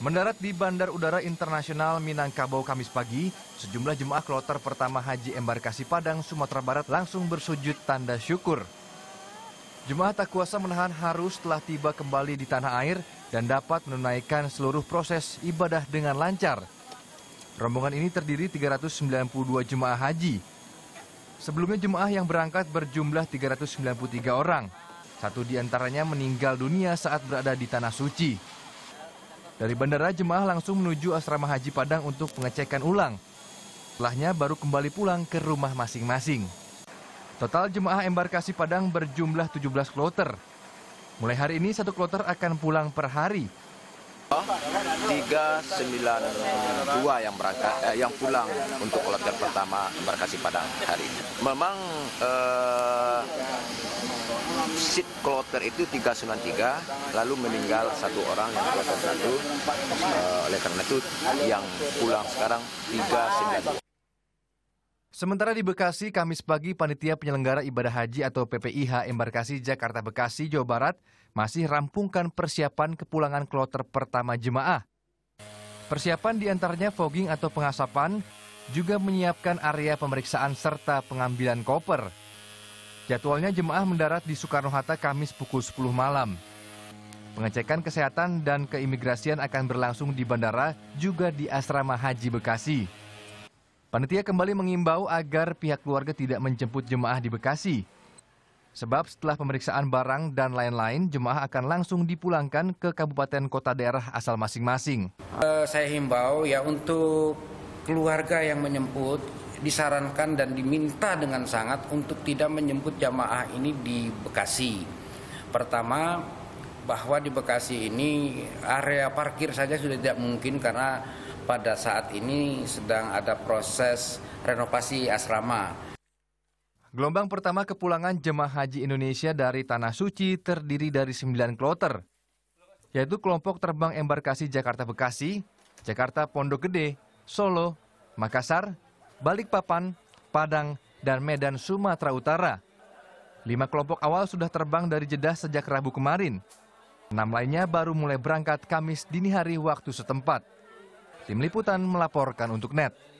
Mendarat di Bandar Udara Internasional Minangkabau Kamis pagi, sejumlah jemaah kloter pertama Haji Embarkasi Padang, Sumatera Barat langsung bersujud tanda syukur. Jemaah tak kuasa menahan harus telah tiba kembali di tanah air dan dapat menunaikan seluruh proses ibadah dengan lancar. Rombongan ini terdiri 392 jemaah haji. Sebelumnya jemaah yang berangkat berjumlah 393 orang. Satu di antaranya meninggal dunia saat berada di tanah suci. Dari bandara jemaah langsung menuju asrama haji Padang untuk pengecekan ulang. Setelahnya baru kembali pulang ke rumah masing-masing. Total jemaah embarkasi Padang berjumlah 17 kloter. Mulai hari ini satu kloter akan pulang per hari 392 yang berangkat eh, yang pulang untuk kloter pertama embarkasi Padang hari ini. Memang eh, seat kloter itu 393 lalu meninggal satu orang yang kloter satu eh, oleh karena itu yang pulang sekarang 392 Sementara di Bekasi, Kamis pagi, Panitia Penyelenggara Ibadah Haji atau PPIH Embarkasi Jakarta Bekasi, Jawa Barat, masih rampungkan persiapan kepulangan kloter pertama jemaah. Persiapan diantaranya fogging atau pengasapan, juga menyiapkan area pemeriksaan serta pengambilan koper. Jadwalnya jemaah mendarat di Soekarno-Hatta Kamis pukul 10 malam. Pengecekan kesehatan dan keimigrasian akan berlangsung di bandara juga di Asrama Haji Bekasi. Panitia kembali mengimbau agar pihak keluarga tidak menjemput jemaah di Bekasi. Sebab setelah pemeriksaan barang dan lain-lain, jemaah akan langsung dipulangkan ke kabupaten kota daerah asal masing-masing. Eh, saya himbau ya untuk keluarga yang menjemput disarankan dan diminta dengan sangat untuk tidak menyebut jamaah ini di Bekasi. Pertama, bahwa di Bekasi ini area parkir saja sudah tidak mungkin karena pada saat ini sedang ada proses renovasi asrama. Gelombang pertama kepulangan jemaah haji Indonesia dari Tanah Suci terdiri dari 9 kloter, yaitu kelompok terbang embarkasi Jakarta-Bekasi, Jakarta Pondok Gede, Solo, Makassar, Balikpapan, Padang, dan Medan Sumatera Utara. Lima kelompok awal sudah terbang dari Jeddah sejak Rabu kemarin. Enam lainnya baru mulai berangkat Kamis dini hari waktu setempat. Tim Liputan melaporkan untuk NET.